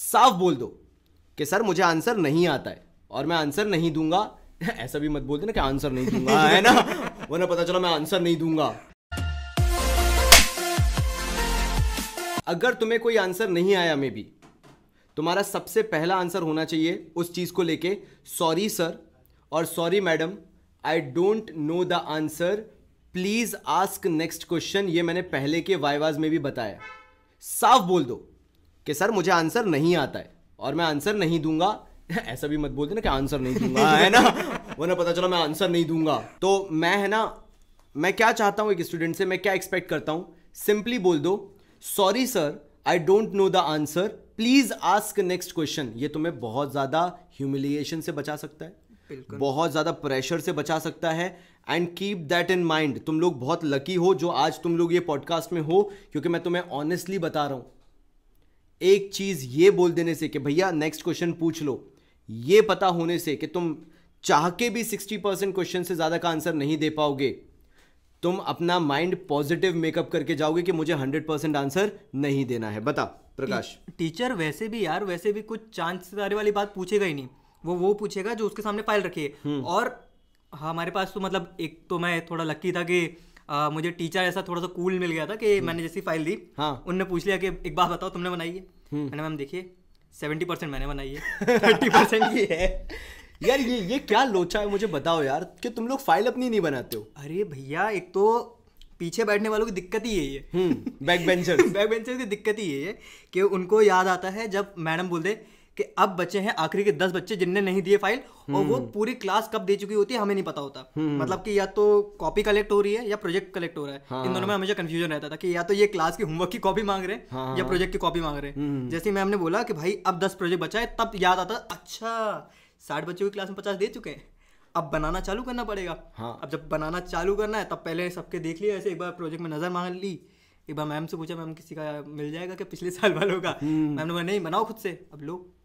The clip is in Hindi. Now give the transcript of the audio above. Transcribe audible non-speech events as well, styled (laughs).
साफ बोल दो कि सर मुझे आंसर नहीं आता है और मैं आंसर नहीं दूंगा (laughs) ऐसा भी मत बोल देना कि आंसर नहीं दूंगा (laughs) है ना उन्हें पता चला मैं आंसर नहीं दूंगा अगर तुम्हें कोई आंसर नहीं आया मे भी तुम्हारा सबसे पहला आंसर होना चाहिए उस चीज़ को लेके सॉरी सर और sorry madam I don't know the answer please ask next question ये मैंने पहले के वाइवाज में भी बताया साफ बोल दो कि सर मुझे आंसर नहीं आता है और मैं आंसर नहीं दूंगा (laughs) ऐसा भी मत बोलते ना कि आंसर नहीं दूंगा (laughs) है ना वरना पता चला मैं आंसर नहीं दूंगा तो मैं है ना मैं क्या चाहता हूँ एक स्टूडेंट से मैं क्या एक्सपेक्ट करता हूँ सिंपली बोल दो sorry sir I don't know the answer please ask next question ये तुम्हें बहुत ज़्यादा ह्यूमिलिएशन से बचा सकता है बहुत ज़्यादा प्रेशर से बचा सकता है and keep that in mind तुम लोग बहुत लकी हो जो आज तुम लोग ये पॉडकास्ट में हो क्योंकि मैं तुम्हें ऑनेस्टली बता रहा हूँ एक चीज़ ये बोल देने से कि भैया नेक्स्ट क्वेश्चन पूछ लो ये पता होने से कि तुम चाह के भी सिक्सटी परसेंट क्वेश्चन से ज़्यादा का आंसर नहीं दे पाओगे तुम अपना माइंड पॉजिटिव मेकअप करके जाओगे कि मुझे हंड्रेड परसेंट आंसर नहीं देना है बता प्रकाश टीचर वैसे भी यार वैसे भी कुछ चांस सितारे वाली बात पूछेगा ही नहीं वो वो पूछेगा जो उसके सामने फाइल रखी है हम्म। और हमारे पास तो मतलब एक तो मैं थोड़ा लकी था कि आ, मुझे टीचर ऐसा थोड़ा सा कूल मिल गया था कि हम्म। मैंने जैसी फाइल दी हाँ उनने पूछ लिया कि एक बात बताओ तुमने बनाई है हम्म। मैंने मैम देखिए सेवेंटी परसेंट मैंने बनाई है थर्टी (laughs) परसेंट की है (laughs) यार ये ये क्या लोचा है मुझे बताओ यार कि तुम लोग फाइल अपनी नहीं बनाते हो अरे भैया एक तो पीछे बैठने वालों की दिक्कत ही यही है बैक बेंचर्स बैक बेंचर्स की दिक्कत ही यही है कि उनको याद आता है जब मैडम बोल दे कि अब बचे हैं आखिरी के दस बच्चे जिनने नहीं दिए फाइल और वो हम्म। पूरी क्लास कब दे चुकी होती है हमें नहीं पता होता हम्म। मतलब कि या तो कॉपी कलेक्ट हो रही है या प्रोजेक्ट कलेक्ट हो रहा है हाँ। इन दोनों में हमेशा कंफ्यूजन रहता था कि या तो ये क्लास की होमवर्क की कॉपी मांग रहे हैं हाँ। या प्रोजेक्ट की कॉपी मांग रहे हैं हम्म। जैसे मैम ने बोला कि भाई अब दस प्रोजेक्ट बचा है तब याद आता अच्छा साठ बच्चों की क्लास में पचास दे चुके हैं अब बनाना चालू करना पड़ेगा हाँ। अब जब बनाना चालू करना है तब पहले सबके देख लिया ऐसे एक बार प्रोजेक्ट में नजर मांग ली एक बार मैम से पूछा मैम किसी का मिल जाएगा कि पिछले साल वालों का मैम ने नहीं बनाओ खुद से अब लोग